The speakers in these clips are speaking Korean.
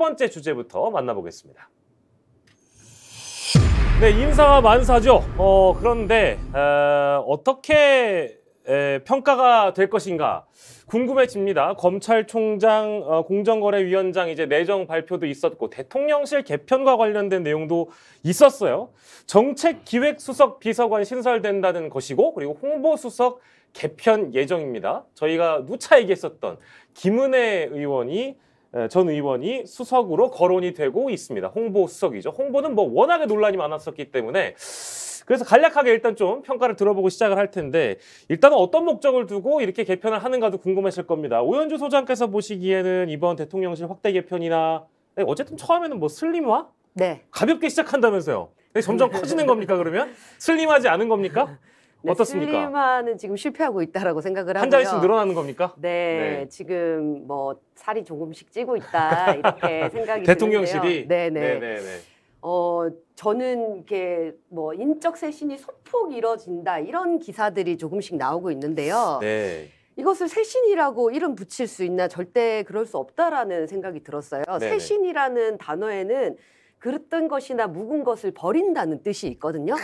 번째 주제부터 만나보겠습니다. 네, 인사와 만사죠. 어, 그런데 어, 떻게 평가가 될 것인가 궁금해집니다. 검찰총장, 어, 공정거래위원장 이제 내정 발표도 있었고 대통령실 개편과 관련된 내용도 있었어요. 정책기획수석 비서관 신설된다는 것이고 그리고 홍보수석 개편 예정입니다. 저희가 누차 얘기했었던 김은혜 의원이 예, 전 의원이 수석으로 거론이 되고 있습니다. 홍보 수석이죠. 홍보는 뭐 워낙에 논란이 많았었기 때문에 그래서 간략하게 일단 좀 평가를 들어보고 시작을 할 텐데 일단은 어떤 목적을 두고 이렇게 개편을 하는가도 궁금하실 겁니다. 오현주 소장께서 보시기에는 이번 대통령실 확대 개편이나 네, 어쨌든 처음에는 뭐 슬림화? 네. 가볍게 시작한다면서요. 네, 점점 커지는 겁니까 그러면? 슬림하지 않은 겁니까? 네, 어떻습니까? 슬림화는 지금 실패하고 있다라고 생각을 하고요. 한 자리씩 늘어나는 겁니까? 네, 네. 지금 뭐 살이 조금씩 찌고 있다 이렇게 생각이 대통령실이 네 네. 네, 네, 네. 어, 저는 이렇게 뭐 인적 쇄신이 소폭 이뤄진다 이런 기사들이 조금씩 나오고 있는데요. 네. 이것을 쇄신이라고 이름 붙일 수 있나 절대 그럴 수 없다라는 생각이 들었어요. 네네. 쇄신이라는 단어에는 그릇된 것이나 묵은 것을 버린다는 뜻이 있거든요.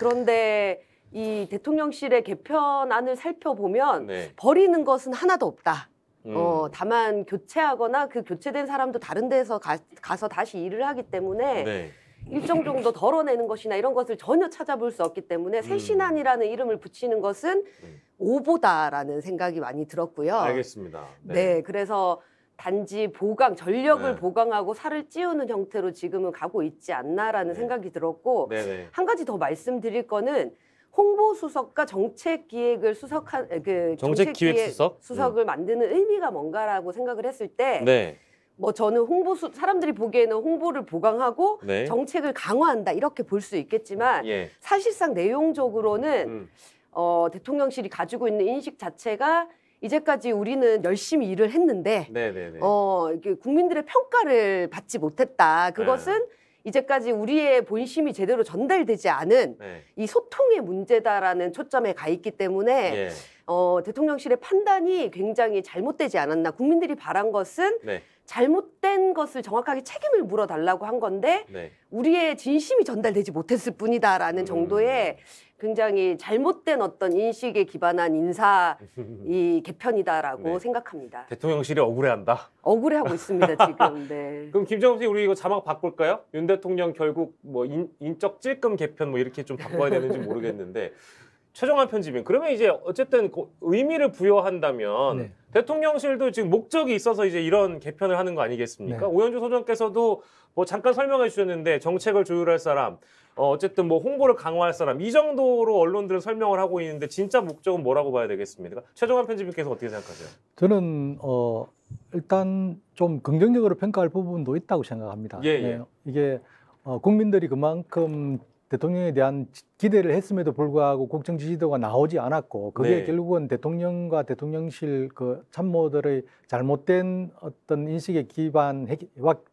그런데 이 대통령실의 개편안을 살펴보면 네. 버리는 것은 하나도 없다. 음. 어, 다만 교체하거나 그 교체된 사람도 다른 데서 가, 가서 다시 일을 하기 때문에 네. 일정 정도 덜어내는 것이나 이런 것을 전혀 찾아볼 수 없기 때문에 새신안이라는 음. 이름을 붙이는 것은 음. 오보다라는 생각이 많이 들었고요. 알겠습니다. 네, 네 그래서 단지 보강 전력을 네. 보강하고 살을 찌우는 형태로 지금은 가고 있지 않나라는 네. 생각이 들었고 네, 네. 한 가지 더 말씀드릴 거는 홍보 수석과 정책 기획을 수석한 그 정책 기획 수석 수석을 음. 만드는 의미가 뭔가라고 생각을 했을 때. 네. 뭐 저는 홍보 수 사람들이 보기에는 홍보를 보강하고 네. 정책을 강화한다 이렇게 볼 수 있겠지만 예. 사실상 내용적으로는 음. 어, 대통령실이 가지고 있는 인식 자체가 이제까지 우리는 열심히 일을 했는데 네네네. 네, 네. 어 이게 국민들의 평가를 받지 못했다. 그것은 네. 이제까지 우리의 본심이 제대로 전달되지 않은 네. 이 소통의 문제다라는 초점에 가 있기 때문에 예. 어, 대통령실의 판단이 굉장히 잘못되지 않았나. 국민들이 바란 것은 네. 잘못된 것을 정확하게 책임을 물어달라고 한 건데 네. 우리의 진심이 전달되지 못했을 뿐이다라는 음. 정도의 굉장히 잘못된 어떤 인식에 기반한 인사 이 개편이다라고 네. 생각합니다. 대통령실이 억울해한다. 억울해하고 있습니다 지금. 네. 그럼 김정은 씨 우리 이거 자막 바꿀까요? 윤 대통령 결국 뭐 인, 인적 찔끔 개편 뭐 이렇게 좀 바꿔야 되는지 모르겠는데 최종한 편집인 그러면 이제 어쨌든 그 의미를 부여한다면 네. 대통령실도 지금 목적이 있어서 이제 이런 개편을 하는 거 아니겠습니까? 네. 오현주 소장께서도 뭐 잠깐 설명해 주셨는데 정책을 조율할 사람 어, 쨌든뭐 홍보를 강화할 사람 이 정도로 언론들은 설명을 하고 있는데 진짜 목적은 뭐라고 봐야 되겠습니까? 그러니까 최종환 편집님께서 어떻게 생각하세요? 저는 어, 일단 좀 긍정적으로 평가할 부분도 있다고 생각합니다. 예, 예. 네, 이게 어, 국민들이 그만큼 대통령에 대한 기대를 했음에도 불구하고 국정 지지도가 나오지 않았고 그게 네. 결국은 대통령과 대통령실 그 참모들의 잘못된 어떤 인식에 기반했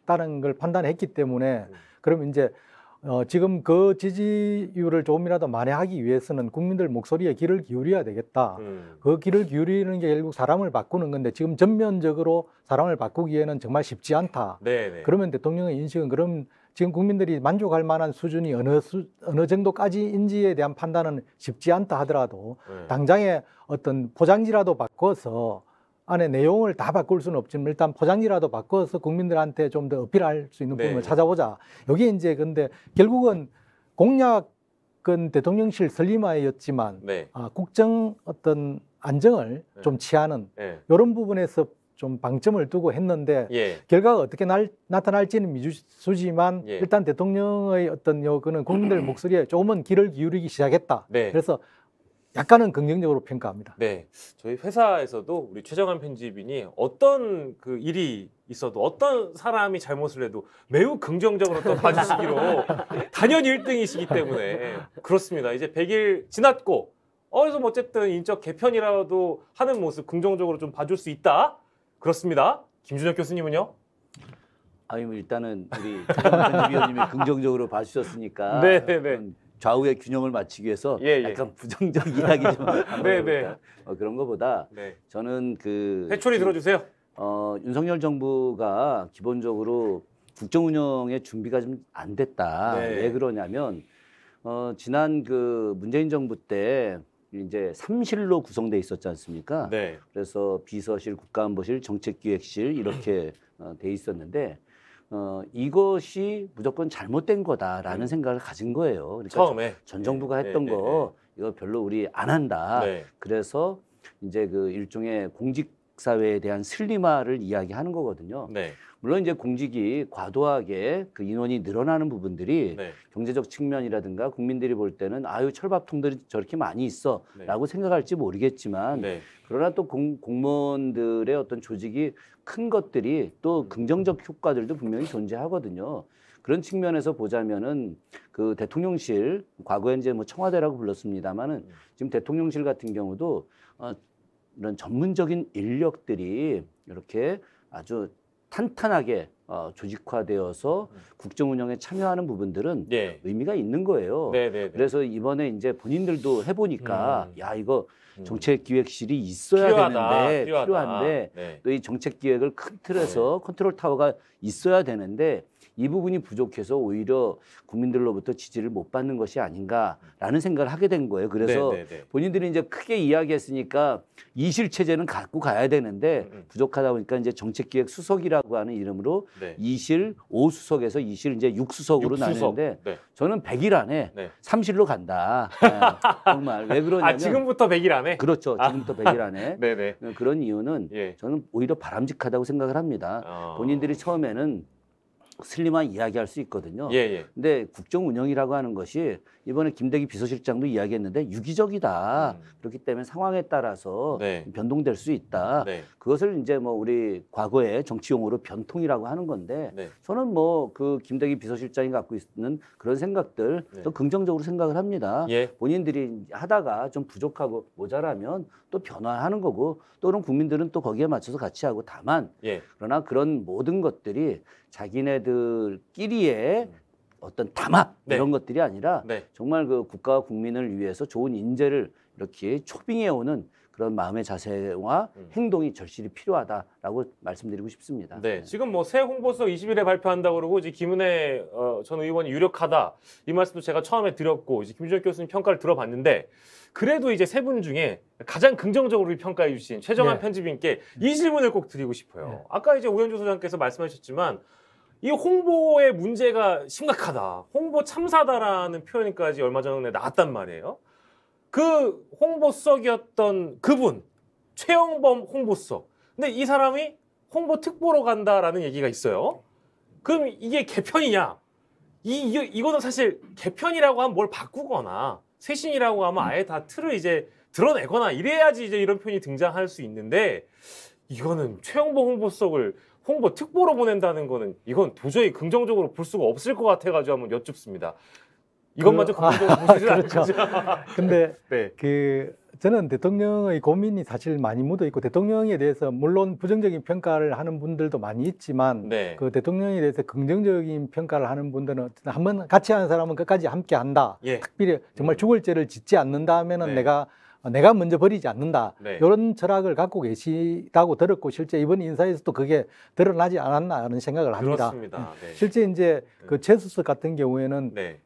다는걸 판단했기 때문에 음. 그럼 이제 어, 지금 그 지지율을 조금이라도 만회하기 위해서는 국민들 목소리에 귀를 기울여야 되겠다. 음. 그 귀를 기울이는 게 결국 사람을 바꾸는 건데 지금 전면적으로 사람을 바꾸기에는 정말 쉽지 않다. 네네. 그러면 대통령의 인식은 그럼 지금 국민들이 만족할 만한 수준이 어느 수, 어느 정도까지인지에 대한 판단은 쉽지 않다 하더라도 음. 당장에 어떤 포장지라도 바꿔서 안에 내용을 다 바꿀 수는 없지만 일단 포장이라도 바꿔서 국민들한테 좀 더 어필할 수 있는 부분을 네. 찾아보자. 여기 이제 근데 결국은 공약은 대통령실 설립하였지만 네. 아, 국정 어떤 안정을 네. 좀 취하는 네. 이런 부분에서 좀 방점을 두고 했는데 예. 결과가 어떻게 날, 나타날지는 미지수지만 예. 일단 대통령의 어떤 요거는 국민들 목소리에 조금은 귀를 기울이기 시작했다. 네. 그래서 약간은 긍정적으로 평가합니다. 네, 저희 회사에서도 우리 최정환 편집인이 어떤 그 일이 있어도 어떤 사람이 잘못을 해도 매우 긍정적으로 또 봐주시기로 단연 일등이시기 때문에 그렇습니다. 이제 100일 지났고 어, 그서 뭐 어쨌든 인적 개편이라도 하는 모습 긍정적으로 좀 봐줄 수 있다. 그렇습니다. 김준혁 교수님은요? 아니 뭐 일단은 우리 최정환 편집위원님이 긍정적으로 봐주셨으니까 네, 네. 좌우의 균형을 맞추기 위해서 예, 예. 약간 부정적 이야기 좀 네, 네. 어, 그런 것보다 네. 저는 그 해초리 들어주세요. 어, 윤석열 정부가 기본적으로 국정 운영의 준비가 좀 안 됐다. 네. 왜 그러냐면 어, 지난 그 문재인 정부 때 이제 삼실로 구성돼 있었지 않습니까? 네. 그래서 비서실, 국가안보실, 정책기획실 이렇게 어, 돼 있었는데 어, 이것이 무조건 잘못된 거다라는 음. 생각을 가진 거예요. 그러니까 처음에 전 정부가 예, 했던 네, 거 네, 이거 별로 우리 안 한다. 네. 그래서 이제 그 일종의 공직 사회에 대한 슬림화를 이야기하는 거거든요. 네. 물론 이제 공직이 과도하게 그 인원이 늘어나는 부분들이 네. 경제적 측면이라든가 국민들이 볼 때는 아유 철밥통들이 저렇게 많이 있어라고 네. 생각할지 모르겠지만 네. 그러나 또 공, 공무원들의 어떤 조직이 큰 것들이 또 음. 긍정적 효과들도 분명히 존재하거든요. 그런 측면에서 보자면은 그 대통령실 과거에 이제 뭐 청와대라고 불렀습니다마는 음. 지금 대통령실 같은 경우도 어, 이런 전문적인 인력들이 이렇게 아주 탄탄하게 어, 조직화되어서 음. 국정 운영에 참여하는 부분들은 네. 의미가 있는 거예요. 네, 네, 네, 그래서 이번에 이제 본인들도 해보니까 음. 음. 야 이거 음. 정책기획실이 있어야 필요하다, 되는데 필요하다. 필요한데 또 이 정책기획을 큰 틀에서 네. 컨트롤 타워가 있어야 되는데 이 부분이 부족해서 오히려 국민들로부터 지지를 못 받는 것이 아닌가라는 생각을 하게 된 거예요. 그래서 네네네. 네, 네. 본인들이 이제 크게 이야기했으니까 이실 체제는 갖고 가야 되는데 음, 음. 부족하다 보니까 이제 정책기획 수석이라고 하는 이름으로 네. 이실 오수석에서 이실 이제 육수석으로 육수석. 나뉘는데 네. 저는 100일 안에 네. 삼실로 간다. 예, 정말 왜 아, 그러냐면 그렇죠. 아, 지금부터 100일 안에 그렇죠. 지금부터 아. 100일 안에 그런 이유는 예. 저는 오히려 바람직하다고 생각을 합니다. 어. 본인들이 처음에는 슬림한 이야기할 수 있거든요. 예, 예. 근데 국정 운영이라고 하는 것이 이번에 김대기 비서실장도 이야기했는데 유기적이다. 음. 그렇기 때문에 상황에 따라서 네. 변동될 수 있다. 네. 그것을 이제 뭐 우리 과거의 정치용어로 변통이라고 하는 건데 네. 저는 뭐 그 김대기 비서실장이 갖고 있는 그런 생각들 네. 더 긍정적으로 생각을 합니다. 예. 본인들이 하다가 좀 부족하고 모자라면 또 변화하는 거고 또는 국민들은 또 거기에 맞춰서 같이 하고 다만 예. 그러나 그런 모든 것들이 자기네들끼리의 음. 어떤 담합 네. 이런 것들이 아니라 네. 정말 그 국가와 국민을 위해서 좋은 인재를 이렇게 초빙해 오는 그런 마음의 자세와 음. 행동이 절실히 필요하다라고 말씀드리고 싶습니다. 네, 네. 지금 뭐 새 홍보서 20일에 발표한다고 그러고 이제 김은혜 어, 전 의원이 유력하다 이 말씀도 제가 처음에 드렸고 이제 김준혁 교수님 평가를 들어봤는데 그래도 이제 세 분 중에 가장 긍정적으로 평가해 주신 최정환 네. 편집인께 이 질문을 꼭 드리고 싶어요. 네. 아까 이제 오현주 소장께서 말씀하셨지만 이 홍보의 문제가 심각하다. 홍보 참사다라는 표현까지 얼마 전에 나왔단 말이에요. 그 홍보석이었던 그분, 최영범 홍보석. 근데 이 사람이 홍보 특보로 간다라는 얘기가 있어요. 그럼 이게 개편이냐? 이, 이 이거는 사실 개편이라고 하면 뭘 바꾸거나 쇄신이라고 하면 아예 다 틀을 이제 드러내거나 이래야지 이제 이런 표현이 등장할 수 있는데 이거는 최영범 홍보석을 홍보 특보로 보낸다는 거는 이건 도저히 긍정적으로 볼 수가 없을 것 같아가지고 한번 여쭙습니다. 이것마저 그- 긍정적으로 아, 보시진 그렇죠. 근데 네. 그 저는 대통령의 고민이 사실 많이 묻어 있고 대통령에 대해서 물론 부정적인 평가를 하는 분들도 많이 있지만 네. 그 대통령에 대해서 긍정적인 평가를 하는 분들은 한번 같이 하는 사람은 끝까지 함께 한다. 예. 특별히 정말 음. 죽을 죄를 짓지 않는다 면은 네. 내가 아, 내가 먼저 버리지 않는다. 네. 이런 철학을 갖고 계시다고 들었고 실제 이번 인사에서도 그게 드러나지 않았나 하는 생각을 합니다. 그렇습니다. 음. 네. 실제 이제 네. 그 최수석 같은 경우에는 네.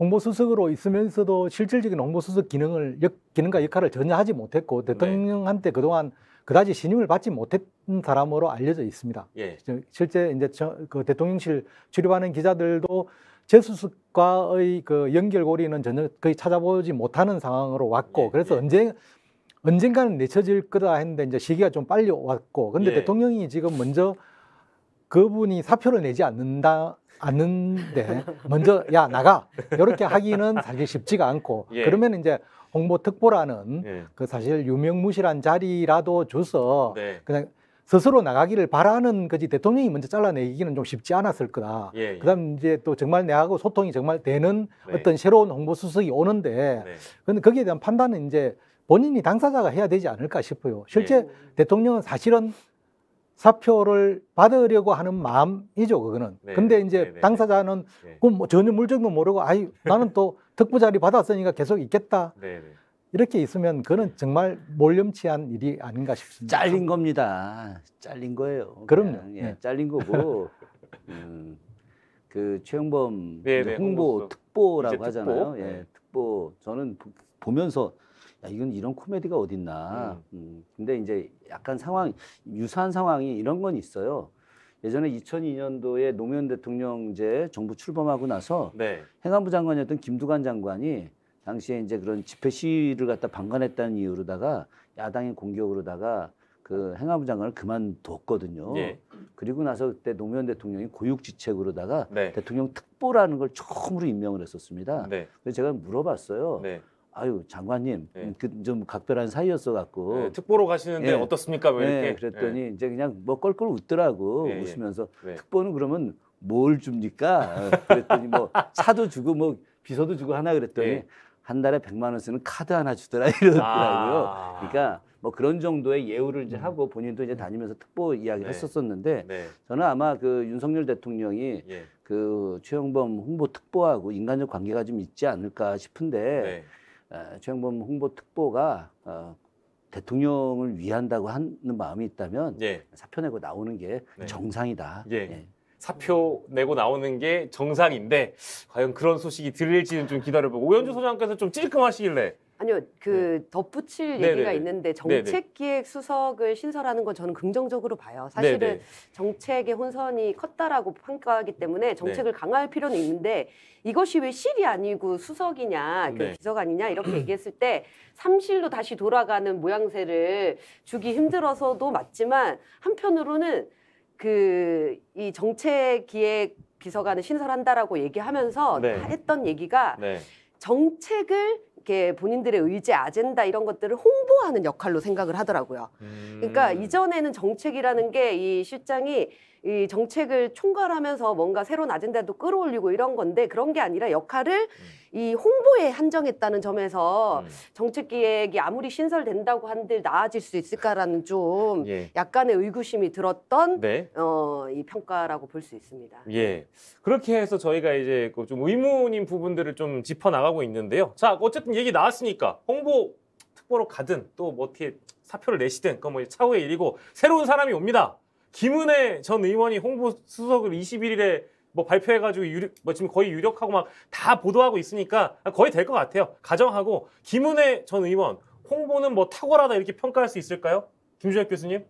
홍보 수석으로 있으면서도 실질적인 홍보 수석 기능을 역, 기능과 역할을 전혀 하지 못했고 네. 대통령한테 그동안 그다지 신임을 받지 못했던 사람으로 알려져 있습니다. 예. 실제 이제 저, 그 대통령실 출입하는 기자들도 제수습과의그 연결고리는 전혀 거의 찾아보지 못하는 상황으로 왔고 예, 그래서 예. 언제 언젠가는 내쳐질 거다 했는데 이제 시기가 좀 빨리 왔고 근데 예. 대통령이 지금 먼저 그분이 사표를 내지 않는다 않는데 먼저 야 나가 이렇게 하기는 사실 쉽지가 않고 예. 그러면 이제 홍보 특보라는 예. 그 사실 유명무실한 자리라도 줘서 네. 그냥 스스로 나가기를 바라는 거지 대통령이 먼저 잘라내기는 좀 쉽지 않았을 거다. 예, 예. 그다음 이제 또 정말 내하고 소통이 정말 되는 네. 어떤 새로운 홍보 수석이 오는데 네. 근데 거기에 대한 판단은 이제 본인이 당사자가 해야 되지 않을까 싶어요. 실제 예. 대통령은 사실은 사표를 받으려고 하는 마음이죠, 그거는. 네, 근데 이제 네, 네, 네. 당사자는 네. 그뭐 전혀 물정도 모르고, 아이, 나는 또 특보 자리 받았으니까 계속 있겠다. 네, 네. 이렇게 있으면 그는 네. 정말 몰염치한 일이 아닌가 싶습니다. 잘린 겁니다. 잘린 거예요. 그럼요. 그냥, 예, 네. 잘린 거고 음, 그 최영범 네, 네, 홍보 특보라고 하잖아요. 특보? 예, 네. 특보. 저는 보면서 야, 이건 이런 코미디가 어딨나. 음. 음, 근데 이제 약간 상황 유사한 상황이 이런 건 있어요. 예전에 2002년도에 노무현 대통령제 정부 출범하고 나서 행안부 장관이었던 김두관 장관이 당시에 이제 그런 집회 시위를 갖다 방관했다는 이유로다가 야당의 공격으로다가 그 행안부 장관을 그만뒀거든요. 예. 그리고 나서 그때 노무현 대통령이 고육지책으로다가 네. 대통령 특보라는 걸 처음으로 임명을 했었습니다. 네. 그래서 제가 물어봤어요. 네. 아유 장관님 네. 음, 그좀 각별한 사이였어 갖고 네, 특보로 가시는데 예. 어떻습니까? 왜 예, 이렇게 그랬더니 예. 이제 그냥 뭐 껄껄 웃더라고 웃으면서 예, 예. 네. 특보는 그러면 뭘 줍니까? 그랬더니 뭐 차도 주고 뭐 비서도 주고 하나 그랬더니 한 달에 1 0 0만원 쓰는 카드 하나 주더라 이러더라고요. 아. 그러니까 뭐 그런 정도의 예우를 이제 음. 하고 본인도 이제 음. 다니면서 특보 이야기를 네. 했었었는데 네. 저는 아마 그 윤석열 대통령이 예. 그 최영범 홍보 특보하고 인간적 관계가 좀 있지 않을까 싶은데 네. 어, 최영범 홍보 특보가 어, 대통령을 위한다고 하는 마음이 있다면 예. 사표 내고 나오는 게 네. 정상이다. 예. 예. 사표 내고 나오는 게 정상인데 과연 그런 소식이 들릴지는 좀 기다려보고 오현주 소장께서 좀 찔끔하시길래 아니요, 그 네. 덧붙일 네네 얘기가 네, 네. 있는데 네, 정책기획수석을 신설하는 건 저는 긍정적으로 봐요. 사실은 네네. 정책의 혼선이 컸다라고 평가하기 때문에 정책을 네. 강화할 필요는 있는데 이것이 왜 실이 아니고 수석이냐, 그 네. 비서관이냐 이렇게 얘기했을 때 삼실로 다시 돌아가는 모양새를 주기 힘들어서도 맞지만 한편으로는 그이 정책기획 비서관을 신설한다라고 얘기하면서 네. 다 했던 얘기가 네. 정책을 이렇게 본인들의 의제, 아젠다 이런 것들을 홍보하는 역할로 생각을 하더라고요. 음... 그러니까 이전에는 정책이라는 게 이 실장이 이 정책을 총괄하면서 뭔가 새로운 아젠다도 끌어올리고 이런 건데 그런 게 아니라 역할을 음. 이 홍보에 한정했다는 점에서 음. 정책 기획이 아무리 신설된다고 한들 나아질 수 있을까라는 좀 예. 약간의 의구심이 들었던 네. 어, 이 평가라고 볼 수 있습니다. 예. 그렇게 해서 저희가 이제 그 좀 의문인 부분들을 좀 짚어 나가고 있는데요. 자, 어쨌든 얘기 나왔으니까 홍보 특보로 가든 또 뭐 어떻게 사표를 내시든 그 뭐 차후의 일이고 새로운 사람이 옵니다. 김은혜 전 의원이 홍보 수석을 21일에 뭐 발표해가지고 유력, 뭐 지금 거의 유력하고 막 다 보도하고 있으니까 거의 될 것 같아요. 가정하고 김은혜 전 의원 홍보는 뭐 탁월하다 이렇게 평가할 수 있을까요? 김주혁 교수님?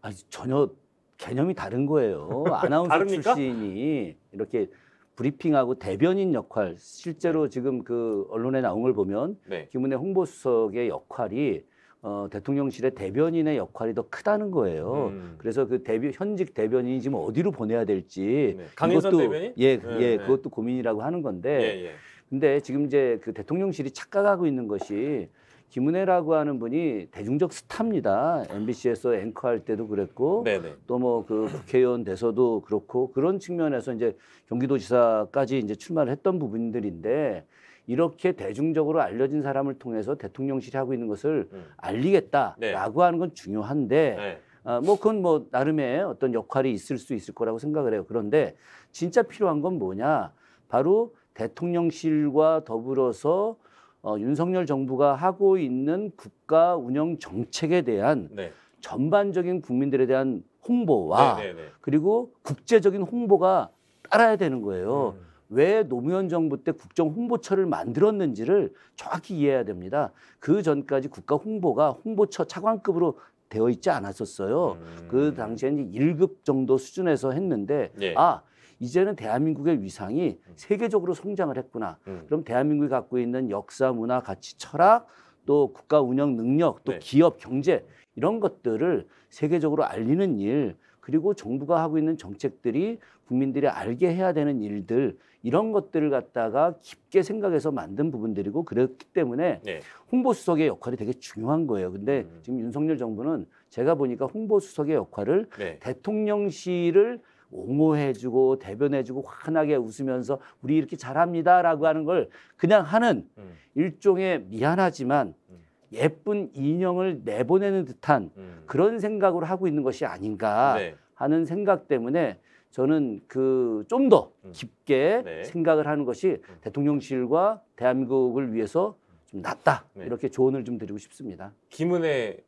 아니 전혀 개념이 다른 거예요. 아나운서 출신이 이렇게 브리핑하고 대변인 역할 실제로 지금 그 언론에 나온 걸 보면 네. 김은혜 홍보수석의 역할이 어, 대통령실의 대변인의 역할이 더 크다는 거예요. 음. 그래서 그 대변 현직 대변인이 지금 어디로 보내야 될지 네. 강인선 대변인? 예, 네, 예, 네. 그것도 고민이라고 하는 건데. 예, 예. 근데 지금 이제 그 대통령실이 착각하고 있는 것이 김은혜라고 하는 분이 대중적 스타입니다. MBC에서 앵커할 때도 그랬고 네, 네. 또뭐 그 국회의원 돼서도 그렇고 그런 측면에서 이제 경기도지사까지 이제 출마를 했던 부분들인데 이렇게 대중적으로 알려진 사람을 통해서 대통령실이 하고 있는 것을 음. 알리겠다라고 네. 하는 건 중요한데 네. 아, 뭐 그건 뭐 나름의 어떤 역할이 있을 수 있을 거라고 생각을 해요. 그런데 진짜 필요한 건 뭐냐? 바로 대통령실과 더불어서 어, 윤석열 정부가 하고 있는 국가 운영 정책에 대한 네. 전반적인 국민들에 대한 홍보와 네네네. 네, 네. 그리고 국제적인 홍보가 따라야 되는 거예요. 음. 왜 노무현 정부 때 국정 홍보처를 만들었는지를 정확히 이해해야 됩니다. 그 전까지 국가 홍보가 홍보처 차관급으로 되어 있지 않았었어요. 그 음. 그 당시에는 1급 정도 수준에서 했는데 예. 아 이제는 대한민국의 위상이 음. 세계적으로 성장을 했구나. 음. 그럼 대한민국이 갖고 있는 역사, 문화, 가치, 철학, 또 국가 운영 능력, 또 네. 기업, 경제 이런 것들을 세계적으로 알리는 일 그리고 정부가 하고 있는 정책들이 국민들이 알게 해야 되는 일들 이런 것들을 갖다가 깊게 생각해서 만든 부분들이고 그렇기 때문에 네. 홍보수석의 역할이 되게 중요한 거예요. 근데 음. 지금 윤석열 정부는 제가 보니까 홍보수석의 역할을 네. 대통령실을 옹호해주고 대변해주고 환하게 웃으면서 우리 이렇게 잘합니다라고 하는 걸 그냥 하는 음. 일종의 미안하지만 음. 예쁜 인형을 내보내는 듯한 음. 그런 생각으로 하고 있는 것이 아닌가 네. 하는 생각 때문에 저는 그 좀더 음. 깊게 네. 생각을 하는 것이 음. 대통령실과 대한민국을 위해서 좀 낫다 네. 이렇게 조언을 좀 드리고 싶습니다. 김은혜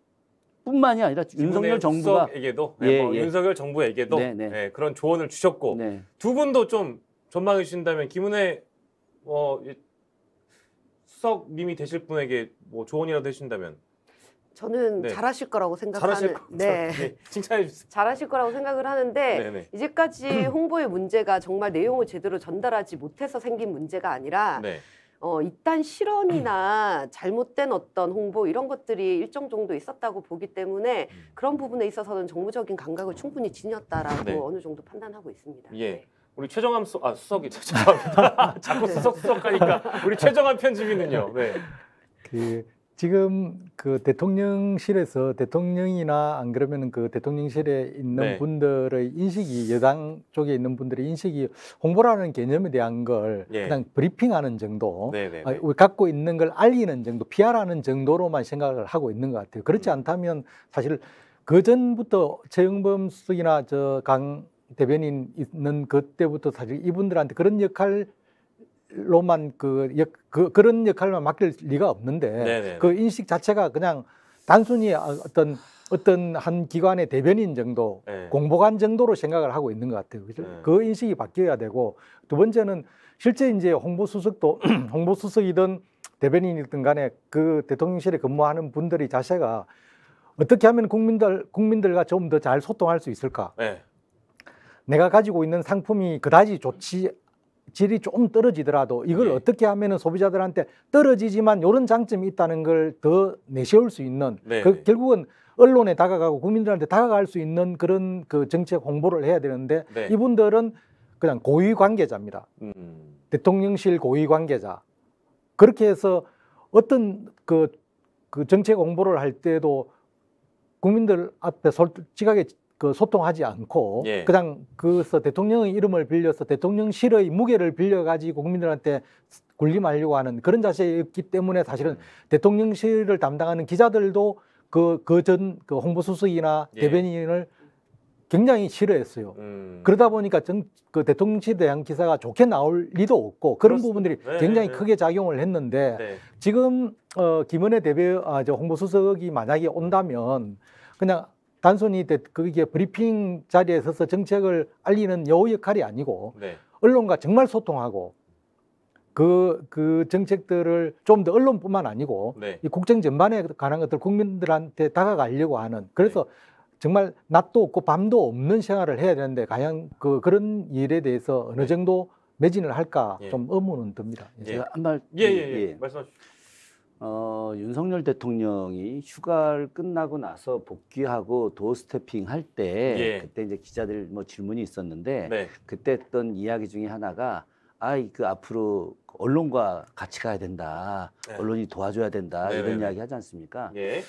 뿐만이 아니라 윤석열 정부가 에게도 네, 예, 뭐 예. 윤석열 정부에게도 네, 네. 네 그런 조언을 주셨고 네. 두 분도 좀 전망해 주신다면 김은혜 어, 수석님이 되실 분에게 뭐 조언이라도 해주신다면 저는 네. 잘하실 거라고 생각하는 잘하실 거, 네. 네. 칭찬해 주세요. 잘하실 거라고 생각을 하는데 네네. 네. 이제까지 홍보의 문제가 정말 내용을 제대로 전달하지 못해서 생긴 문제가 아니라 네. 어, 일단 실언이나 잘못된 어떤 홍보 이런 것들이 일정 정도 있었다고 보기 때문에 음. 그런 부분에 있어서는 정무적인 감각을 충분히 지녔다라고 네. 어느 정도 판단하고 있습니다. 예. 네. 우리 최정암 수, 아 수석이 죄송합니다. 자꾸 수석 수석하니까 우리 최정암 편집이는요. 네. 그 지금 그 대통령실에서 대통령이나 안 그러면 그 대통령실에 있는 네. 분들의 인식이 여당 쪽에 있는 분들의 인식이 홍보라는 개념에 대한 걸 예. 그냥 브리핑하는 정도, 네, 네, 네. 갖고 있는 걸 알리는 정도, 피하라는 정도로만 생각을 하고 있는 것 같아요. 그렇지 음. 않다면 사실 그 전부터 최영범 수석이나 저강 대변인 있는 그때부터 사실 이분들한테 그런 역할 로만 그, 역, 그 그런 역할만 맡길 리가 없는데 네네네. 그 인식 자체가 그냥 단순히 어, 어떤 어떤 한 기관의 대변인 정도 네. 공보관 정도로 생각을 하고 있는 것 같아요. 그죠? 네. 그 인식이 바뀌어야 되고 두 번째는 실제 이제 홍보 수석도 홍보 수석이든 대변인이든 간에 그 대통령실에 근무하는 분들이 자세가 어떻게 하면 국민들 국민들과 좀 더 잘 소통할 수 있을까? 네. 내가 가지고 있는 상품이 그다지 좋지 질이 좀 떨어지더라도 이걸 네. 어떻게 하면은 소비자들한테 떨어지지만 이런 장점이 있다는 걸 더 내세울 수 있는 네. 그 결국은 언론에 다가가고 국민들한테 다가갈 수 있는 그런 그 정책 홍보를 해야 되는데 네. 이분들은 그냥 고위 관계자입니다. 음. 대통령실 고위 관계자 그렇게 해서 어떤 그, 그 정책 홍보를 할 때도 국민들 앞에 솔직하게 그 소통하지 않고 예. 그냥 그서 대통령의 이름을 빌려서 대통령실의 무게를 빌려가지고 국민들한테 군림하려고 하는 그런 자세였기 때문에 사실은 음. 대통령실을 담당하는 기자들도 그그 전그 그 홍보수석이나 예. 대변인을 굉장히 싫어했어요. 음. 그러다 보니까 전그 대통령실에 대한 기사가 좋게 나올 리도 없고 그런 그렇습니다. 부분들이 네, 네, 굉장히 네. 크게 작용을 했는데 네. 지금 어, 김은혜 대변 아, 저 홍보수석이 만약에 온다면 그냥 단순히 그게 브리핑 자리에 서서 정책을 알리는 여우 역할이 아니고 네. 언론과 정말 소통하고 그, 그 정책들을 좀 더 언론뿐만 아니고 네. 이 국정 전반에 관한 것들 국민들한테 다가가려고 하는 그래서 네. 정말 낮도 없고 밤도 없는 생활을 해야 되는데 과연 그, 그런 일에 대해서 어느 네. 정도 매진을 할까 예. 좀 의문은 듭니다. 예. 예. 제가 한 말. 예, 예, 예. 예. 말씀하십시오. 어, 윤석열 대통령이 휴가를 끝나고 나서 복귀하고 도어 스태핑 할때 예. 그때 이제 기자들 뭐 질문이 있었는데 네. 그때 했던 이야기 중에 하나가 아이 그 앞으로 언론과 같이 가야 된다. 네. 언론이 도와줘야 된다. 네. 이런 네, 네. 이야기 하지 않습니까? 예.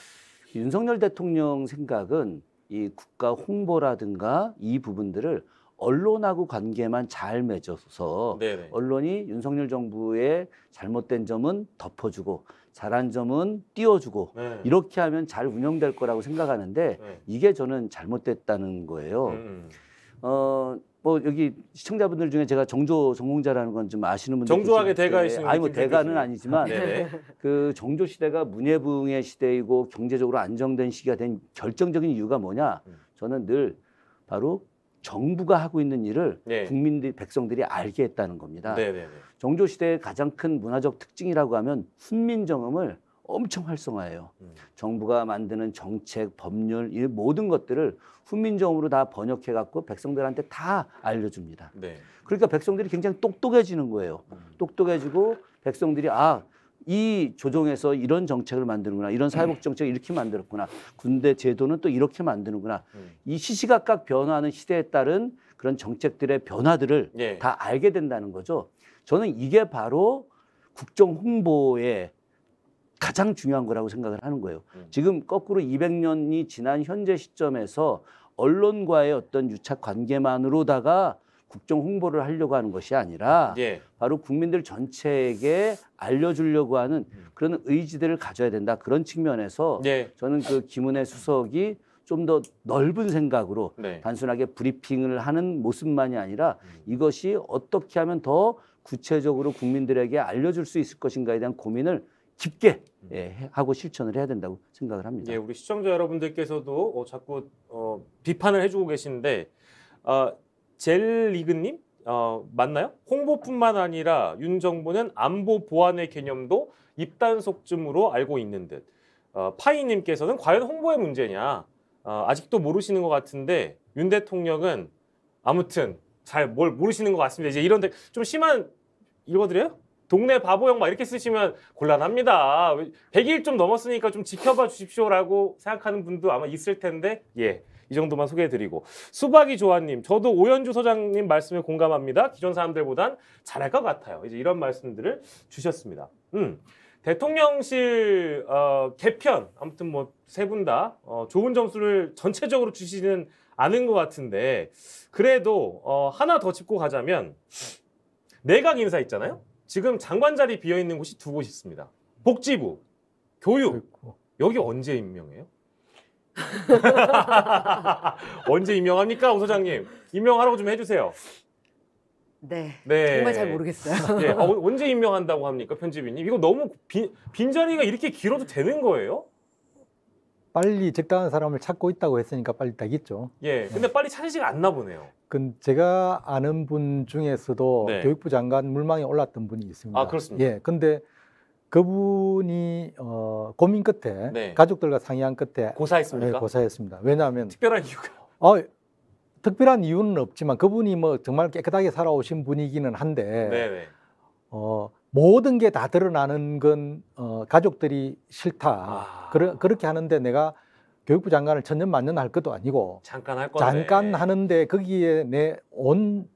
윤석열 대통령 생각은 이 국가 홍보라든가 이 부분들을 언론하고 관계만 잘 맺어서 네, 네. 언론이 윤석열 정부의 잘못된 점은 덮어주고 잘한 점은 띄워주고 네. 이렇게 하면 잘 운영될 거라고 생각하는데 네. 이게 저는 잘못됐다는 거예요. 음. 어, 뭐 여기 시청자분들 중에 제가 정조 전공자라는 건 좀 아시는 분들 정조하게 대가 있으면 아니 뭐 대가는 아니지만 네, 네. 그 정조 시대가 문예붕의 시대이고 경제적으로 안정된 시기가 된 결정적인 이유가 뭐냐 음. 저는 늘 바로 정부가 하고 있는 일을 네. 국민들 백성들이 알게 했다는 겁니다. 네, 네, 네. 정조 시대의 가장 큰 문화적 특징이라고 하면 훈민 정음을 엄청 활성화해요. 음. 정부가 만드는 정책, 법률 이 모든 것들을 훈민 정음으로 다 번역해 갖고 백성들한테 다 알려 줍니다. 네. 그러니까 백성들이 굉장히 똑똑해지는 거예요. 음. 똑똑해지고 백성들이 아, 이 조정에서 이런 정책을 만드는구나. 이런 사회복지 음. 정책을 이렇게 만들었구나. 군대 제도는 또 이렇게 만드는구나. 음. 이 시시각각 변화하는 시대에 따른 그런 정책들의 변화들을 예. 다 알게 된다는 거죠. 저는 이게 바로 국정 홍보의 가장 중요한 거라고 생각을 하는 거예요. 음. 지금 거꾸로 200년이 지난 현재 시점에서 언론과의 어떤 유착 관계만으로다가 국정 홍보를 하려고 하는 것이 아니라 예. 바로 국민들 전체에게 알려주려고 하는 음. 그런 의지들을 가져야 된다 그런 측면에서 예. 저는 그 김은혜 수석이 좀 더 넓은 생각으로 네. 단순하게 브리핑을 하는 모습만이 아니라 음. 이것이 어떻게 하면 더 구체적으로 국민들에게 알려줄 수 있을 것인가에 대한 고민을 깊게 음. 예, 하고 실천을 해야 된다고 생각을 합니다. 예, 우리 시청자 여러분들께서도 어, 자꾸 어, 비판을 해주고 계시는데 어, 아, 젤리그님 어, 맞나요? 홍보뿐만 아니라 윤 정부는 안보 보안의 개념도 입단속쯤으로 알고 있는 듯. 어, 파이님께서는 과연 홍보의 문제냐? 어, 아직도 모르시는 것 같은데 윤 대통령은 아무튼 잘 뭘 모르시는 것 같습니다. 이제 이런데 좀 심한 읽어드려요? 동네 바보형 막 이렇게 쓰시면 곤란합니다. 100일 좀 넘었으니까 좀 지켜봐 주십시오라고 생각하는 분도 아마 있을 텐데 예. 이 정도만 소개해드리고 수박이 조아님 저도 오현주 소장님 말씀에 공감합니다. 기존 사람들보단 잘할 것 같아요. 이제 이런 말씀들을 주셨습니다. 음. 대통령실 어, 개편 아무튼 뭐세분다 어, 좋은 점수를 전체적으로 주시는 않은 것 같은데 그래도 어, 하나 더 짚고 가자면 내각 인사 있잖아요. 지금 장관 자리 비어 있는 곳이 두 곳 있습니다. 복지부, 교육 여기 언제 임명해요? 언제 임명합니까, 오 소장님? 임명하라고 좀 해주세요. 네. 네. 정말 잘 모르겠어요. 네. 어, 언제 임명한다고 합니까, 편집인님 이거 너무 빈, 빈자리가 이렇게 길어도 되는 거예요? 빨리 적당한 사람을 찾고 있다고 했으니까 빨리 딱 있죠. 예. 네. 근데 네. 빨리 찾으지가 않나 보네요. 그 제가 아는 분 중에서도 네. 교육부 장관 물망에 올랐던 분이 있습니다. 아, 그렇습니다. 예. 근데 그분이 어, 고민 끝에 네. 가족들과 상의한 끝에 고사했습니까? 네, 고사했습니다. 왜냐하면 특별한 이유가 어, 특별한 이유는 없지만 그분이 뭐 정말 깨끗하게 살아오신 분이기는 한데 네네. 네. 어, 모든 게 다 드러나는 건 어, 가족들이 싫다. 아... 그러, 그렇게 하는데 내가 교육부 장관을 천년만년 할 것도 아니고 잠깐 할 건데 잠깐 하는데 거기에 내 온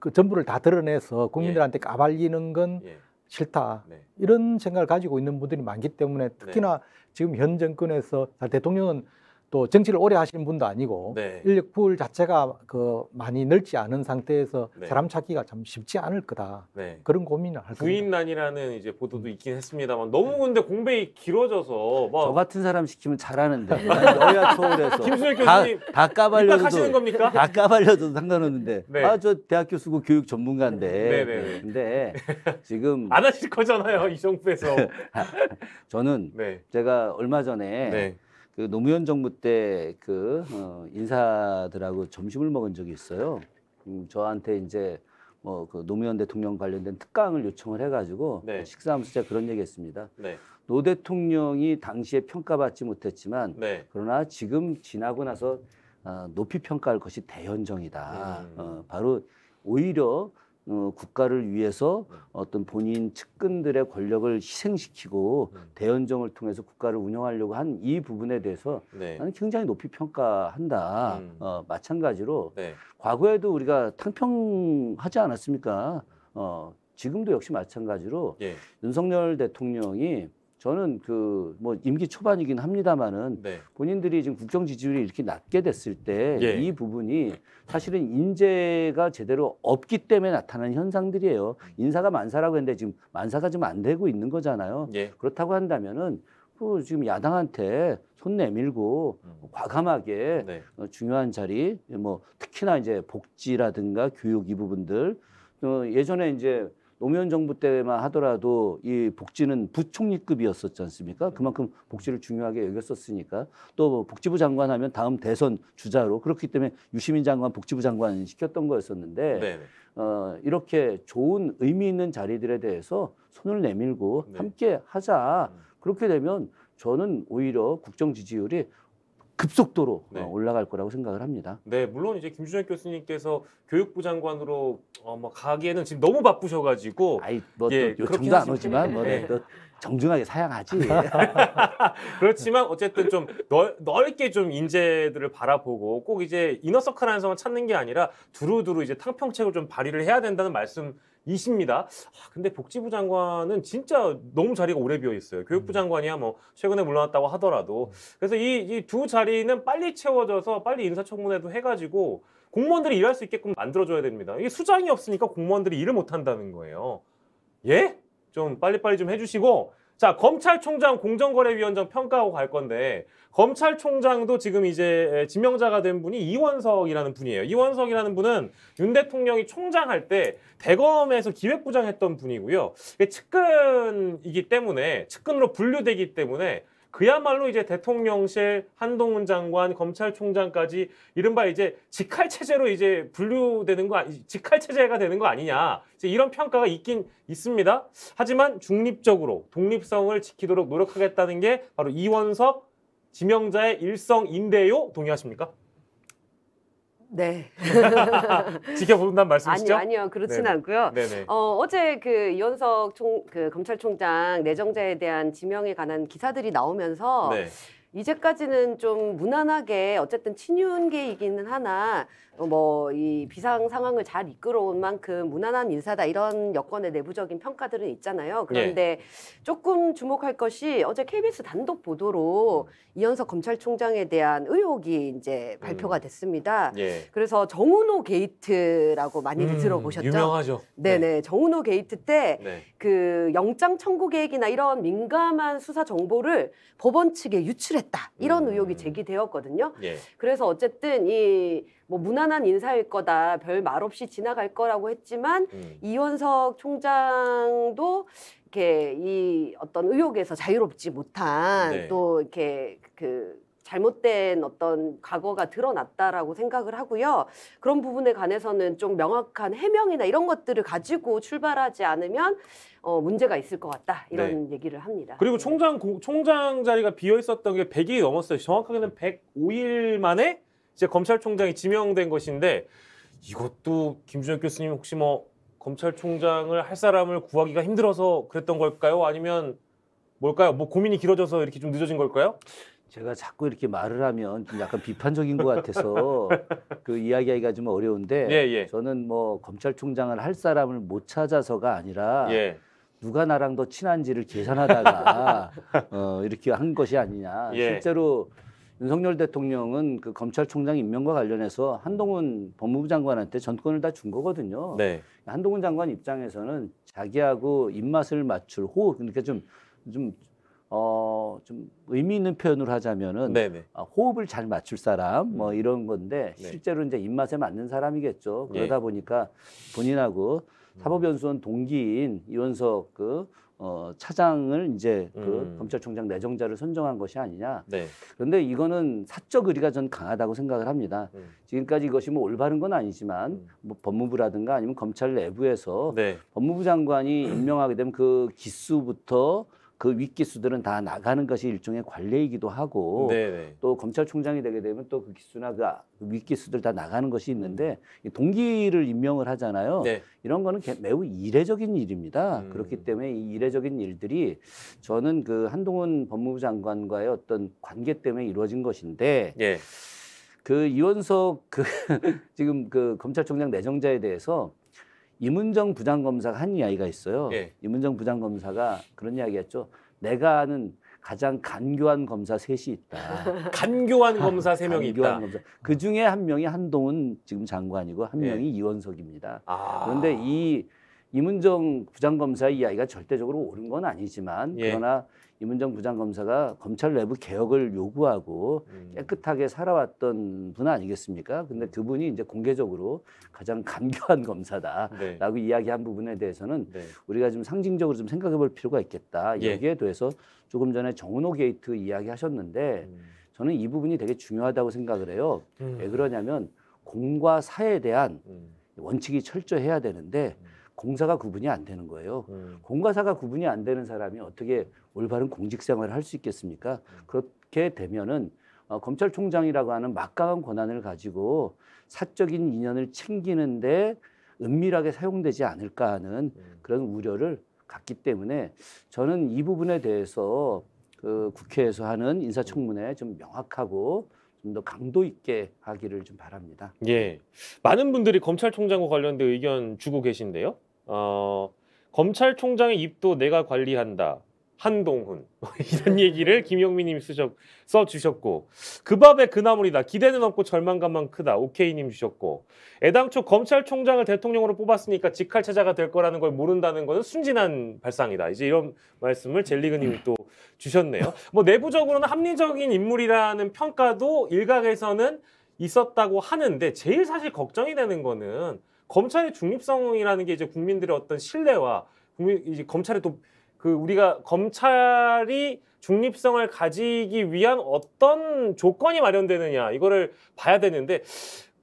그 전부를 다 드러내서 국민들한테 예. 까발리는 건 예. 예. 싫다 네. 이런 생각을 가지고 있는 분들이 많기 때문에 네. 특히나 지금 현 정권에서 대통령은 또 정치를 오래 하시는 분도 아니고 네. 인력 풀 자체가 그 많이 넓지 않은 상태에서 네. 사람 찾기가 참 쉽지 않을 거다 네. 그런 고민을 할 부인난이라는 이제 보도도 음. 있긴 했습니다만 너무 네. 근데 공백이 길어져서 저 같은 사람 시키면 잘하는데 여야 초월해서 김수혁 교수님 다, 까발려도 하시는 겁니까? 다 까발려도 상관없는데 네. 아저 대학 교수고 교육 전문가인데 네, 근데 지금 안 하실 거잖아요 이 정부에서 저는 제가 얼마 전에 그 노무현 정부 때그 어, 인사들하고 점심을 먹은 적이 있어요. 음, 저한테 이제 뭐그 노무현 대통령 관련된 특강을 요청을 해가지고 네. 식사하면서 제가 그런 얘기했습니다. 네. 노 대통령이 당시에 평가받지 못했지만 네. 그러나 지금 지나고 나서 어, 높이 평가할 것이 대현정이다 음. 어, 바로 오히려 어, 국가를 위해서 어떤 본인 측근들의 권력을 희생시키고 음. 대연정을 통해서 국가를 운영하려고 한 이 부분에 대해서 네. 나는 굉장히 높이 평가한다. 음. 어, 마찬가지로 네. 과거에도 우리가 탕평하지 않았습니까? 어, 지금도 역시 마찬가지로 예. 윤석열 대통령이 저는 그 뭐 임기 초반이긴 합니다만은 네. 본인들이 지금 국정 지지율이 이렇게 낮게 됐을 때이 예. 부분이 사실은 인재가 제대로 없기 때문에 나타난 현상들이에요. 인사가 만사라고 했는데 지금 만사가 좀 안 되고 있는 거잖아요. 예. 그렇다고 한다면은 또 그 지금 야당한테 손 내밀고 음. 뭐 과감하게 네. 어, 중요한 자리 뭐 특히나 이제 복지라든가 교육 이 부분들 어, 예전에 이제 노무현 정부 때만 하더라도 이 복지는 부총리급이었었지 않습니까? 그만큼 복지를 중요하게 여겼었으니까 또 뭐 복지부 장관 하면 다음 대선 주자로 그렇기 때문에 유시민 장관 복지부 장관 시켰던 거였었는데 네, 네. 어, 이렇게 좋은 의미 있는 자리들에 대해서 손을 내밀고 네. 함께 하자. 음. 그렇게 되면 저는 오히려 국정 지지율이 급속도로 어, 네. 올라갈 거라고 생각을 합니다. 네, 물론 이제 김준혁 교수님께서 교육부 장관으로 어, 뭐 가기에는 지금 너무 바쁘셔가지고 아이 뭐또 예, 정도 안 오지만 뭐또 네, 네. 정중하게 사양하지. 그렇지만 어쨌든 좀 넓, 게좀 인재들을 바라보고 꼭 이제 이너서클 안에서을 찾는 게 아니라 두루두루 이제 탕평책을 좀 발휘를 해야 된다는 말씀이십니다. 아, 근데 복지부 장관은 진짜 너무 자리가 오래 비어 있어요. 교육부 음. 장관이야 뭐 최근에 물러났다고 하더라도 음. 그래서 이두 이 자리는 빨리 채워져서 빨리 인사청문회도 해가지고 공무원들이 일할 수 있게끔 만들어줘야 됩니다. 이게 수장이 없으니까 공무원들이 일을 못한다는 거예요. 예? 좀 빨리빨리 좀 해주시고 자 검찰총장 공정거래위원장 평가하고 갈 건데 검찰총장도 지금 이제 지명자가 된 분이 이원석이라는 분이에요. 이원석이라는 분은 윤 대통령이 총장할 때 대검에서 기획부장 했던 분이고요. 측근이기 때문에 측근으로 분류되기 때문에 그야말로 이제 대통령실 한동훈 장관 검찰총장까지 이른바 이제 직할 체제로 이제 분류되는 거 아니 직할 체제가 되는 거 아니냐 이런 제이 평가가 있긴 있습니다. 하지만 중립적으로 독립성을 지키도록 노력하겠다는 게 바로 이원석 지명자의 일성인데요. 동의하십니까? 네. 지켜본다는 말씀이시죠? 아니요, 아니요. 그렇진 네. 않고요. 네네. 어, 어제 그 이현석 총, 그 검찰총장 내정자에 대한 지명에 관한 기사들이 나오면서 네. 이제까지는 좀 무난하게 어쨌든 친윤계이기는 하나 뭐이 비상 상황을 잘 이끌어온 만큼 무난한 인사다 이런 여권의 내부적인 평가들은 있잖아요. 예. 그런데 조금 주목할 것이 어제 KBS 단독 보도로 이현석 검찰총장에 대한 의혹이 이제 음. 발표가 됐습니다. 예. 그래서 정운호 게이트라고 많이들 음, 들어보셨죠? 유명하죠. 네네. 네. 정운호 게이트 때그 네. 영장 청구 계획이나 이런 민감한 수사 정보를 법원 측에 유출했다. 이런 음. 의혹이 제기되었거든요. 예. 그래서 어쨌든 이뭐 무난한 인사일 거다 별 말 없이 지나갈 거라고 했지만 음. 이원석 총장도 이렇게 이 어떤 의혹에서 자유롭지 못한 네. 또 이렇게 그 잘못된 어떤 과거가 드러났다라고 생각을 하고요. 그런 부분에 관해서는 좀 명확한 해명이나 이런 것들을 가지고 출발하지 않으면 어, 문제가 있을 것 같다 이런 네. 얘기를 합니다. 그리고 총장 고, 총장 자리가 비어 있었던 게1 0 0일 넘었어요. 정확하게는 105일 만에 이제 검찰총장이 지명된 것인데 이것도 김준혁 교수님 혹시 뭐 검찰총장을 할 사람을 구하기가 힘들어서 그랬던 걸까요? 아니면 뭘까요? 뭐 고민이 길어져서 이렇게 좀 늦어진 걸까요? 제가 자꾸 이렇게 말을 하면 좀 약간 비판적인 것 같아서 그 이야기하기가 좀 어려운데 예, 예. 저는 뭐 검찰총장을 할 사람을 못 찾아서가 아니라 예. 누가 나랑 더 친한지를 계산하다가 어, 이렇게 한 것이 아니냐 예. 실제로 윤석열 대통령은 그 검찰총장 임명과 관련해서 한동훈 법무부 장관한테 전권을 다 준 거거든요. 네. 한동훈 장관 입장에서는 자기하고 입맛을 맞출 호흡, 그러니까 좀, 좀, 어, 좀 의미 있는 표현으로 하자면은 네네. 네. 아, 호흡을 잘 맞출 사람 뭐 음. 이런 건데 네. 실제로 이제 입맛에 맞는 사람이겠죠. 그러다 예. 보니까 본인하고 음. 사법연수원 동기인 이원석 그 어, 차장을 이제 그 음. 검찰총장 내정자를 선정한 것이 아니냐. 네. 그런데 이거는 사적 의리가 전 강하다고 생각을 합니다. 음. 지금까지 이것이 뭐 올바른 건 아니지만 음. 뭐 법무부라든가 아니면 검찰 내부에서 네. 법무부 장관이 임명하게 되면 그 기수부터 그 윗기수들은 다 나가는 것이 일종의 관례이기도 하고 네네. 네. 또 검찰총장이 되게 되면 또 그 기수나 그, 아, 그 윗기수들 다 나가는 것이 있는데 동기를 임명을 하잖아요. 네. 이런 거는 매우 이례적인 일입니다. 음. 그렇기 때문에 이 이례적인 일들이 저는 그 한동훈 법무부 장관과의 어떤 관계 때문에 이루어진 것인데 네. 그 이원석 그 지금 그 검찰총장 내정자에 대해서 이문정 부장검사가 한 이야기가 있어요. 예. 이문정 부장검사가 그런 이야기했죠. 내가 아는 가장 간교한 검사 셋이 있다. 간교한 검사 세 명이 있다. 검사. 그 중에 한 명이 한동훈 지금 장관이고 한 예. 명이 예. 이원석입니다. 아. 그런데 이 이문정 부장검사의 이야기가 절대적으로 옳은 건 아니지만 예. 그러나 이문정 부장검사가 검찰 내부 개혁을 요구하고 음. 깨끗하게 살아왔던 분 아니겠습니까? 근데 음. 그분이 이제 공개적으로 가장 간교한 검사다라고 네. 이야기한 부분에 대해서는 네. 우리가 좀 상징적으로 좀 생각해 볼 필요가 있겠다. 예. 여기에 대해서 조금 전에 정은호 게이트 이야기 하셨는데 음. 저는 이 부분이 되게 중요하다고 생각을 해요. 음. 왜 그러냐면 공과 사에 대한 음. 원칙이 철저해야 되는데 음. 공사가 구분이 안 되는 거예요. 음. 공과사가 구분이 안 되는 사람이 어떻게 올바른 공직 생활을 할 수 있겠습니까? 음. 그렇게 되면은 어, 검찰총장이라고 하는 막강한 권한을 가지고 사적인 인연을 챙기는데 은밀하게 사용되지 않을까 하는 음. 그런 우려를 갖기 때문에 저는 이 부분에 대해서 그 국회에서 하는 인사청문회 좀 명확하고 좀더 강도 있게 하기를 좀 바랍니다. 예. 많은 분들이 검찰총장과 관련된 의견 주고 계신데요. 어, 검찰총장의 입도 내가 관리한다. 한동훈 이런 얘기를 김영민님이써 주셨고 그 밥에 그 나물이다 기대는 없고 절망감만 크다 오케이님 주셨고 애당초 검찰총장을 대통령으로 뽑았으니까 직할체자가 될 거라는 걸 모른다는 것은 순진한 발상이다 이제 이런 말씀을 젤리그님이 또 주셨네요 뭐 내부적으로는 합리적인 인물이라는 평가도 일각에서는 있었다고 하는데 제일 사실 걱정이 되는 거는 검찰의 중립성이라는 게 이제 국민들의 어떤 신뢰와 국민 이제 검찰의 또그 우리가 검찰이 중립성을 가지기 위한 어떤 조건이 마련되느냐 이거를 봐야 되는데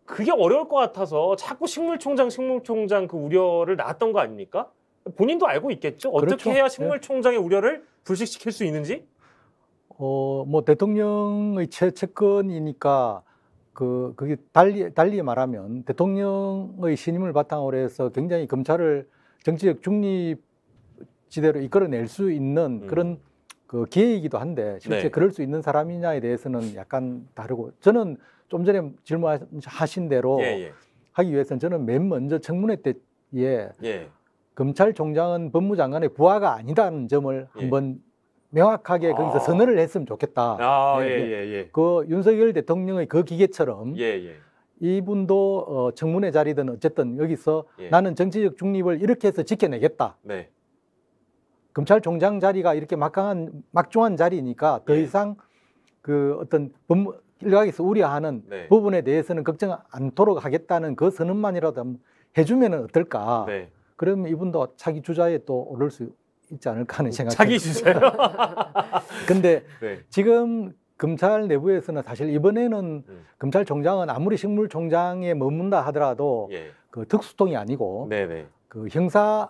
그게 어려울 것 같아서 자꾸 식물총장 식물총장 그 우려를 낳았던 거 아닙니까? 본인도 알고 있겠죠. 어떻게 그렇죠. 해야 네. 식물총장의 네. 우려를 불식시킬 수 있는지? 어, 뭐 대통령의 채측근이니까그 그게 달리 달리 말하면 대통령의 신임을 바탕으로 해서 굉장히 검찰을 정치적 중립 지대로 이끌어낼 수 있는 음. 그런 그 기회이기도 한데 실제 네. 그럴 수 있는 사람이냐에 대해서는 약간 다르고 저는 좀 전에 질문하신 대로 예, 예. 하기 위해서는 저는 맨 먼저 청문회 때에 예. 검찰총장은 법무장관의 부하가 아니다는 점을 예. 한번 명확하게 아. 거기서 선언을 했으면 좋겠다. 아, 예, 예, 그 윤석열 대통령의 그 기계처럼 이분도 어, 청문회 자리든 어쨌든 여기서 나는 정치적 중립을 이렇게 해서 지켜내겠다. 네. 검찰총장 자리가 이렇게 막강한 막중한 자리니까 더 예. 이상 그 어떤 법 일각에서 우려하는 네. 부분에 대해서는 걱정 않도록 하겠다는 그 선언만이라도 해주면 어떨까? 네. 그러면 이분도 자기 주자에 또 오를 수 있지 않을까 하는 생각이 자기 주자요? 근데 네. 지금 검찰 내부에서는 사실 이번에는 음. 검찰총장은 아무리 식물총장에 머문다 하더라도 예. 그 특수통이 아니고 네네. 네. 그 형사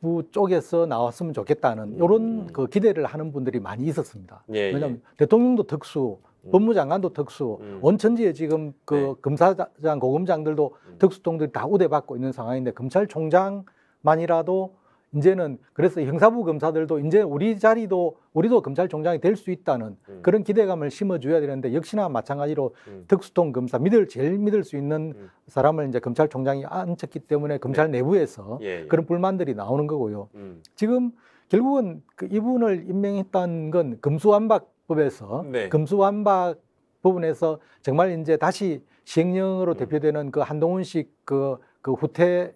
정부 쪽에서 나왔으면 좋겠다는 이런 음. 그 기대를 하는 분들이 많이 있었습니다. 예, 왜냐하면 예. 대통령도 특수, 음. 법무장관도 특수, 음. 원천지에 지금 그 네. 검사장, 고검장들도 음. 특수통들이 다 우대받고 있는 상황인데 검찰총장만이라도 이제는 그래서 형사부 검사들도 이제 우리 자리도 우리도 검찰총장이 될 수 있다는 음. 그런 기대감을 심어줘야 되는데 역시나 마찬가지로 음. 특수통 검사 믿을 제일 믿을 수 있는 음. 사람을 이제 검찰총장이 앉쳤기 때문에 네. 검찰 네. 내부에서 예, 예. 그런 불만들이 나오는 거고요. 음. 지금 결국은 그 이분을 임명했다는 건 금수완박법에서 네. 금수완박 부분에서 정말 이제 다시 시행령으로 음. 대표되는 그 한동훈식 그, 그 후퇴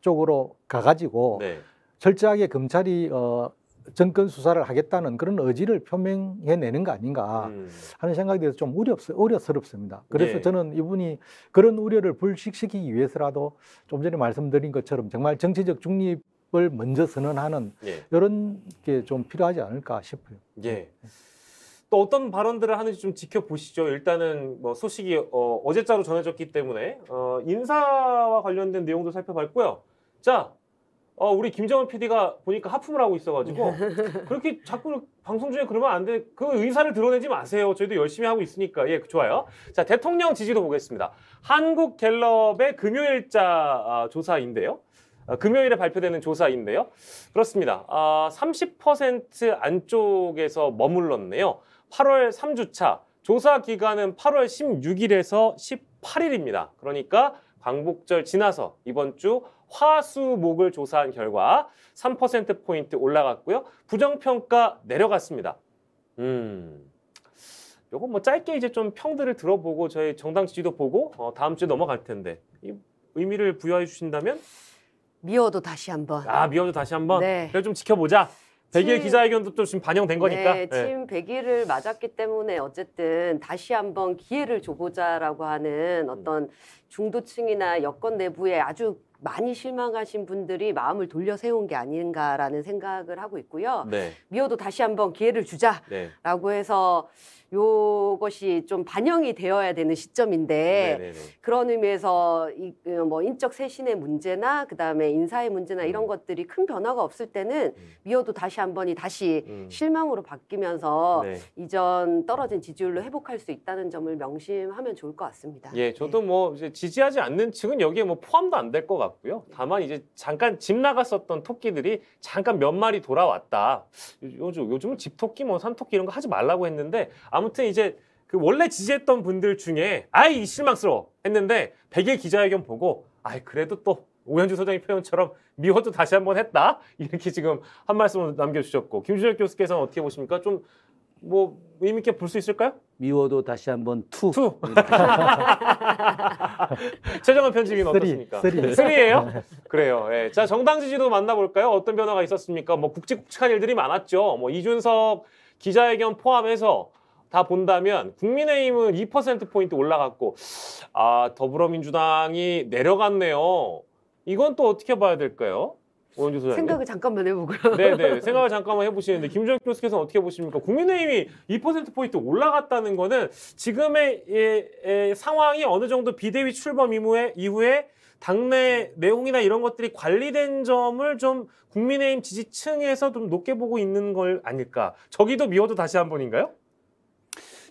쪽으로 가가지고 네. 철저하게 검찰이 어, 정권 수사를 하겠다는 그런 의지를 표명해내는 거 아닌가 음. 하는 생각이 대해서 좀 우려스, 우려스럽습니다. 그래서 예. 저는 이분이 그런 우려를 불식시키기 위해서라도 좀 전에 말씀드린 것처럼 정말 정치적 중립을 먼저 선언하는 예. 이런 게 좀 필요하지 않을까 싶어요. 예. 네. 또 어떤 발언들을 하는지 좀 지켜보시죠. 일단은 뭐 소식이 어, 어제자로 전해졌기 때문에 어, 인사와 관련된 내용도 살펴봤고요. 자, 어, 우리 김정은 PD가 보니까 하품을 하고 있어가지고 그렇게 자꾸 방송 중에 그러면 안 돼. 그 의사를 드러내지 마세요. 저희도 열심히 하고 있으니까. 예, 좋아요. 자, 대통령 지지도 보겠습니다. 한국 갤럽의 금요일자 아, 조사인데요. 아, 금요일에 발표되는 조사인데요. 그렇습니다. 아, 30% 안쪽에서 머물렀네요. 8월 3주차. 조사 기간은 8월 16일에서 18일입니다. 그러니까 광복절 지나서 이번 주 화수목을 조사한 결과 3%포인트 올라갔고요. 부정평가 내려갔습니다. 음. 요건 뭐 짧게 이제 좀 평들을 들어보고 저희 정당 지지도 보고 어, 다음 주에 넘어갈 텐데 이 의미를 부여해 주신다면 미워도 다시 한번 아 미워도 다시 한번 네. 그래 좀 지켜보자 백일 기자회견도 좀 지금 반영된 네, 거니까. 네, 침 100일을 맞았기 때문에 어쨌든 다시 한번 기회를 줘보자라고 하는 음. 어떤 중도층이나 여권 내부의 아주 많이 실망하신 분들이 마음을 돌려 세운 게 아닌가라는 생각을 하고 있고요. 네. 미호도 다시 한번 기회를 주자라고 해서 요것이 좀 반영이 되어야 되는 시점인데 네네네. 그런 의미에서 이, 그 뭐 인적 쇄신의 문제나 그다음에 인사의 문제나 이런 음. 것들이 큰 변화가 없을 때는 음. 미워도 다시 한 번이 다시 음. 실망으로 바뀌면서 네. 이전 떨어진 지지율로 회복할 수 있다는 점을 명심하면 좋을 것 같습니다. 예, 저도 네. 뭐 지지하지 않는 측은 여기에 뭐 포함도 안 될 것 같고요. 다만 이제 잠깐 집 나갔었던 토끼들이 잠깐 몇 마리 돌아왔다. 요즘 요즘은 집 토끼 뭐 산 토끼 이런 거 하지 말라고 했는데. 아 아무튼 이제 그 원래 지지했던 분들 중에 아 이 실망스러워 했는데 100일 기자회견 보고 아이 그래도 또 오현주 소장님 표현처럼 미워도 다시 한번 했다 이렇게 지금 한말씀 남겨주셨고 김준혁 교수께서는 어떻게 보십니까? 좀 뭐 의미 있게 볼 수 있을까요? 미워도 다시 한번 투. 투. 최정원 편집인 어떻습니까? 쓰리. 쓰리예요? 그래요. 예. 자 정당 지지도 만나볼까요? 어떤 변화가 있었습니까? 뭐국직국직한 일들이 많았죠. 뭐 이준석 기자회견 포함해서 다 본다면 국민의힘은 2%포인트 올라갔고 아 더불어민주당이 내려갔네요. 이건 또 어떻게 봐야 될까요? 원주 소장님. 생각을 잠깐만 해보고요. 네네. 네. 생각을 잠깐만 해보시는데 김정일 교수께서는 어떻게 보십니까? 국민의힘이 2%포인트 올라갔다는 거는 지금의 예, 예, 상황이 어느 정도 비대위 출범 이후에, 이후에 당내 내용이나 이런 것들이 관리된 점을 좀 국민의힘 지지층에서 좀 높게 보고 있는 걸 아닐까? 저기도 미워도 다시 한 번인가요?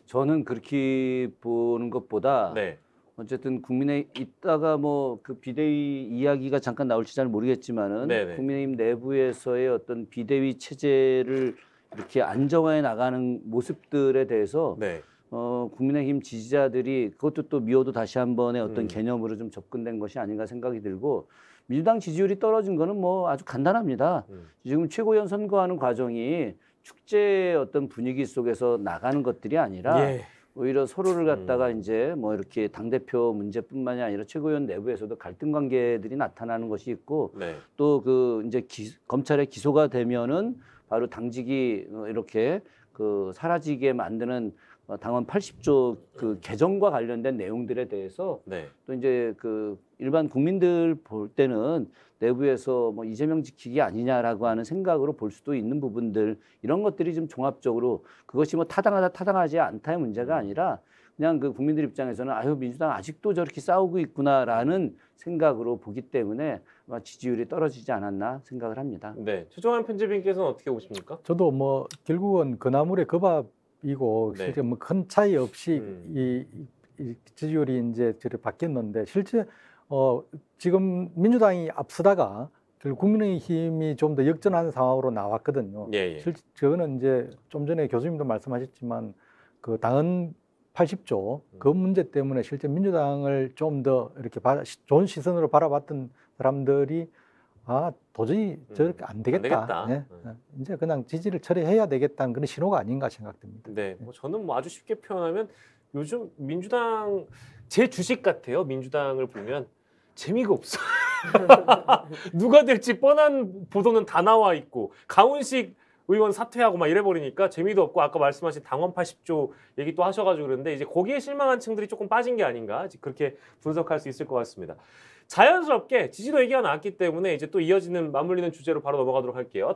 저는 그렇게 보는 것보다 네. 어쨌든 국민의 이다가뭐그 비대위 이야기가 잠깐 나올지 잘 모르겠지만은 네네. 네. 국민의힘 내부에서의 어떤 비대위 체제를 이렇게 안정화해 나가는 모습들에 대해서 네. 어, 국민의힘 지지자들이 그것도 또 미워도 다시 한 번의 어떤 음. 개념으로 좀 접근된 것이 아닌가 생각이 들고 민주당 지지율이 떨어진 거는 뭐 아주 간단합니다. 음. 지금 최고위원 선거하는 과정이 축제의 어떤 분위기 속에서 나가는 것들이 아니라 예. 오히려 서로를 음. 갖다가 이제 뭐 이렇게 당 대표 문제뿐만이 아니라 최고위원 내부에서도 갈등 관계들이 나타나는 것이 있고 네. 또그 이제 기, 검찰에 기소가 되면은 바로 당직이 어, 이렇게 그 사라지게 만드는 어, 당헌 80조 그 개정과 관련된 내용들에 대해서 네. 또 이제 그 일반 국민들 볼 때는 내부에서 뭐 이재명 지키기 아니냐라고 하는 생각으로 볼 수도 있는 부분들 이런 것들이 좀 종합적으로 그것이 뭐 타당하다 타당하지 않다의 문제가 음. 아니라 그냥 그 국민들 입장에서는 아유 민주당 아직도 저렇게 싸우고 있구나라는 생각으로 보기 때문에 아마 지지율이 떨어지지 않았나 생각을 합니다. 네, 최종환 편집인께서는 어떻게 보십니까? 저도 뭐 결국은 그 나물에 그밥 이고 네. 실제 뭐큰 차이 없이 음. 이, 이 지지율이 이제 저를 바뀌었는데 실제 어 지금 민주당이 앞서다가 국민의힘이 좀 더역전한 상황으로 나왔거든요. 예, 예. 실제 저는 이제 좀 전에 교수님도 말씀하셨지만 그당은 80조 그, 그 음. 문제 때문에 실제 민주당을 좀 더 이렇게 좋은 시선으로 바라봤던 사람들이 아 도저히 음, 저렇게 안 되겠다. 안 되겠다. 예. 음. 예. 이제 그냥 지지를 철회해야 되겠다는 그런 신호가 아닌가 생각됩니다. 네, 예. 뭐 저는 뭐 아주 쉽게 표현하면 요즘 민주당 제 주식 같아요. 민주당을 보면 재미가 없어. 누가 될지 뻔한 보도는 다 나와 있고 강훈식 의원 사퇴하고 막 이래 버리니까 재미도 없고 아까 말씀하신 당원 80조 얘기 또 하셔가지고 그런데 이제 거기에 실망한 층들이 조금 빠진 게 아닌가 그렇게 분석할 수 있을 것 같습니다. 자연스럽게 지지도 얘기가 나왔기 때문에 이제 또 이어지는 맞물리는 주제로 바로 넘어가도록 할게요.